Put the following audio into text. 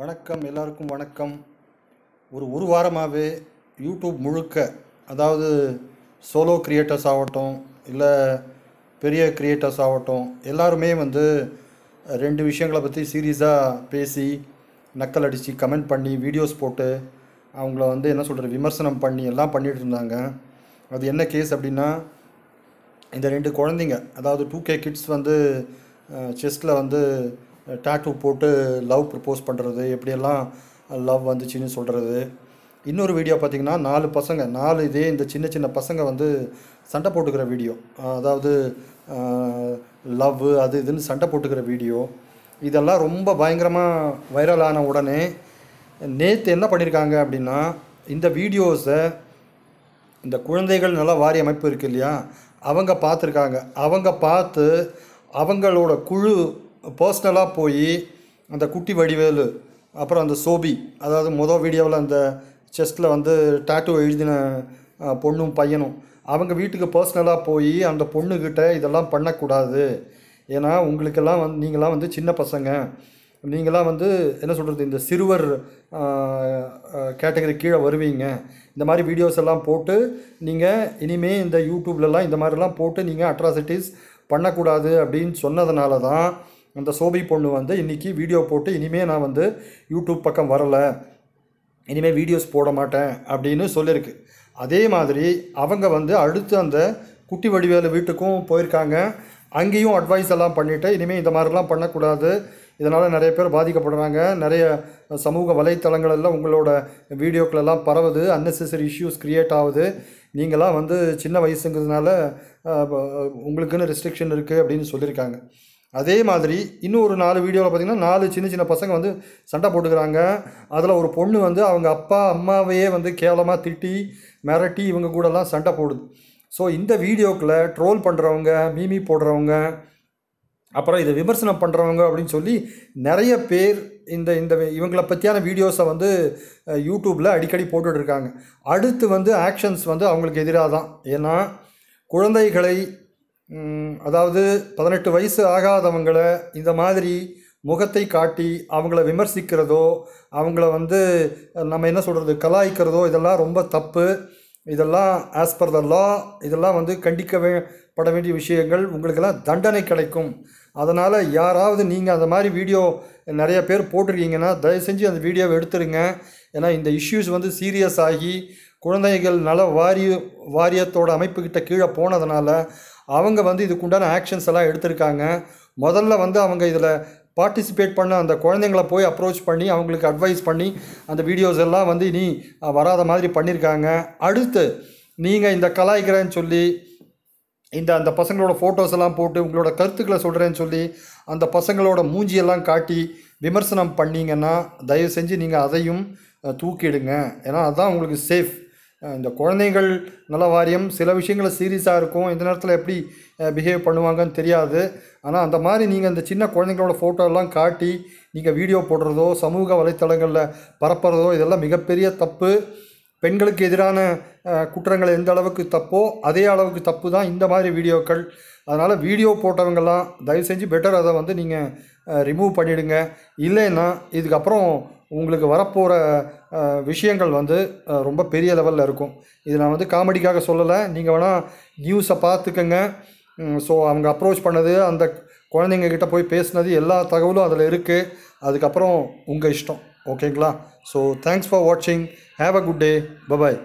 வணக்கம் எல்லாருக்கும் வணக்கம் ஒரு ஒரு வாரமாகவே யூடியூப் முழுக்க அதாவது சோலோ க்ரியேட்டர்ஸ் ஆகட்டும் இல்லை பெரிய க்ரியேட்டர்ஸ் ஆகட்டும் எல்லாருமே வந்து ரெண்டு விஷயங்களை பற்றி சீரியஸாக பேசி நக்கல் அடித்து கமெண்ட் பண்ணி வீடியோஸ் போட்டு அவங்கள வந்து என்ன சொல்கிற விமர்சனம் பண்ணி எல்லாம் பண்ணிகிட்டு இருந்தாங்க அது என்ன கேஸ் அப்படின்னா இந்த ரெண்டு குழந்தைங்க அதாவது டூ கே கிட்ஸ் வந்து செஸ்ட்டில் வந்து டேட்டூ போட்டு லவ் ப்ரப்போஸ் பண்ணுறது எப்படியெல்லாம் லவ் வந்துச்சுன்னு சொல்கிறது இன்னொரு வீடியோ பார்த்திங்கன்னா நாலு பசங்க நாலு இதே இந்த சின்ன சின்ன பசங்க வந்து சண்டை போட்டுக்கிற வீடியோ அதாவது லவ் அது இதுன்னு சண்டை போட்டுக்கிற வீடியோ இதெல்லாம் ரொம்ப பயங்கரமாக வைரலான உடனே நேற்று என்ன பண்ணியிருக்காங்க அப்படின்னா இந்த வீடியோஸை இந்த குழந்தைகள் நல்லா வாரி அமைப்பு இருக்கு இல்லையா அவங்க பார்த்துருக்காங்க அவங்க பார்த்து அவங்களோட குழு பர்ஸ்னலாக போய் அந்த குட்டி வடிவேலு அப்புறம் அந்த சோபி அதாவது மொதல் வீடியோவில் அந்த செஸ்ட்டில் வந்து டாட்டூ எழுதின பொண்ணும் பையனும் அவங்க வீட்டுக்கு பர்சனலாக போய் அந்த பொண்ணுக்கிட்ட இதெல்லாம் பண்ணக்கூடாது ஏன்னா உங்களுக்கெல்லாம் வந்து நீங்களாம் வந்து சின்ன பசங்க நீங்களாம் வந்து என்ன சொல்கிறது இந்த சிறுவர் கேட்டகரி கீழே வருவீங்க இந்த மாதிரி வீடியோஸ் எல்லாம் போட்டு நீங்கள் இனிமேல் இந்த யூடியூப்லலாம் இந்த மாதிரிலாம் போட்டு நீங்கள் அட்ராசிட்டிஸ் பண்ணக்கூடாது அப்படின்னு சொன்னதுனால தான் அந்த சோபி பொண்ணு வந்து இன்றைக்கி வீடியோ போட்டு இனிமேல் நான் வந்து யூடியூப் பக்கம் வரலை இனிமேல் வீடியோஸ் போட மாட்டேன் அப்படின்னு சொல்லியிருக்கு அதே மாதிரி அவங்க வந்து அடுத்து அந்த குட்டி வடிவேலு வீட்டுக்கும் போயிருக்காங்க அங்கேயும் அட்வைஸ் எல்லாம் பண்ணிவிட்டு இனிமேல் இந்த மாதிரிலாம் பண்ணக்கூடாது இதனால் நிறைய பேர் பாதிக்கப்படுறாங்க நிறைய சமூக வலைத்தளங்களெல்லாம் உங்களோட வீடியோக்களெல்லாம் பரவுது அன்னெசரி இஷ்யூஸ் க்ரியேட் ஆகுது நீங்களாம் வந்து சின்ன வயசுங்கிறதுனால உங்களுக்குன்னு ரெஸ்ட்ரிக்ஷன் இருக்குது அப்படின்னு சொல்லியிருக்காங்க அதே மாதிரி இன்னும் ஒரு நாலு வீடியோவில் பார்த்திங்கன்னா நாலு சின்ன சின்ன பசங்க வந்து சண்டை போட்டுக்கிறாங்க அதில் ஒரு பொண்ணு வந்து அவங்க அப்பா அம்மாவையே வந்து கேவலமாக திட்டி மிரட்டி இவங்க கூடலாம் சண்டை போடுது ஸோ இந்த வீடியோக்கில் ட்ரோல் பண்ணுறவங்க மீமி போடுறவங்க அப்புறம் இதை விமர்சனம் பண்ணுறவங்க அப்படின்னு சொல்லி நிறைய பேர் இந்த இந்த இவங்களை பற்றியான வீடியோஸை வந்து யூடியூப்பில் அடிக்கடி போட்டுட்ருக்காங்க அடுத்து வந்து ஆக்ஷன்ஸ் வந்து அவங்களுக்கு எதிராக தான் ஏன்னா குழந்தைகளை அதாவது பதினெட்டு வயசு ஆகாதவங்களை இந்த மாதிரி முகத்தை காட்டி அவங்கள விமர்சிக்கிறதோ அவங்கள வந்து நம்ம என்ன சொல்கிறது கலாய்க்கிறதோ இதெல்லாம் ரொம்ப தப்பு இதெல்லாம் ஆஸ் பர் த லா இதெல்லாம் வந்து கண்டிக்க பட வேண்டிய விஷயங்கள் உங்களுக்கெல்லாம் தண்டனை கிடைக்கும் அதனால் யாராவது நீங்கள் அந்த மாதிரி வீடியோ நிறைய பேர் போட்டிருக்கீங்கன்னா தயவு செஞ்சு அந்த வீடியோவை எடுத்துருங்க ஏன்னா இந்த இஷ்யூஸ் வந்து சீரியஸ் ஆகி குழந்தைகள் நல வாரிய வாரியத்தோட அமைப்புக்கிட்ட கீழே போனதுனால அவங்க வந்து இதுக்குண்டான ஆக்ஷன்ஸ் எல்லாம் எடுத்திருக்காங்க முதல்ல வந்து அவங்க இதில் பார்ட்டிசிபேட் பண்ண அந்த குழந்தைங்கள போய் அப்ரோச் பண்ணி அவங்களுக்கு அட்வைஸ் பண்ணி அந்த வீடியோஸ் எல்லாம் வந்து இனி வராத மாதிரி பண்ணியிருக்காங்க அடுத்து நீங்கள் இந்த கலாய்க்கிறேன்னு சொல்லி இந்த அந்த பசங்களோட ஃபோட்டோஸ் எல்லாம் போட்டு உங்களோட கருத்துக்களை சொல்கிறேன்னு சொல்லி அந்த பசங்களோட மூஞ்சியெல்லாம் காட்டி விமர்சனம் பண்ணிங்கன்னா தயவு செஞ்சு நீங்கள் அதையும் தூக்கிடுங்க ஏன்னா அதுதான் உங்களுக்கு சேஃப் இந்த குழந்தைகள் நல்ல வாரியம் சில விஷயங்கள சீரியஸாக இருக்கும் இந்த நேரத்தில் எப்படி பிஹேவ் பண்ணுவாங்கன்னு தெரியாது ஆனால் அந்த மாதிரி நீங்கள் அந்த சின்ன குழந்தைங்களோட ஃபோட்டோலாம் காட்டி நீங்கள் வீடியோ போடுறதோ சமூக வலைத்தளங்களில் பரப்புறதோ இதெல்லாம் மிகப்பெரிய தப்பு பெண்களுக்கு எதிரான குற்றங்கள் எந்த அளவுக்கு தப்போ அதே அளவுக்கு தப்பு தான் இந்த மாதிரி வீடியோக்கள் அதனால் வீடியோ போட்டவங்கெல்லாம் தயவு செஞ்சு பெட்டர் அதை வந்து நீங்கள் ரிமூவ் பண்ணிவிடுங்க இல்லைன்னா இதுக்கப்புறம் உங்களுக்கு வரப்போகிற விஷயங்கள் வந்து ரொம்ப பெரிய லெவலில் இருக்கும் இது நான் வந்து காமெடிக்காக சொல்லலை நீங்கள் வேணால் நியூஸை பார்த்துக்கோங்க ஸோ அவங்க அப்ரோச் பண்ணது அந்த குழந்தைங்க கிட்ட போய் பேசுனது எல்லா தகவலும் அதில் இருக்குது அதுக்கப்புறம் உங்கள் இஷ்டம் ஓகேங்களா ஸோ தேங்க்ஸ் ஃபார் வாட்சிங் have a good day bye bye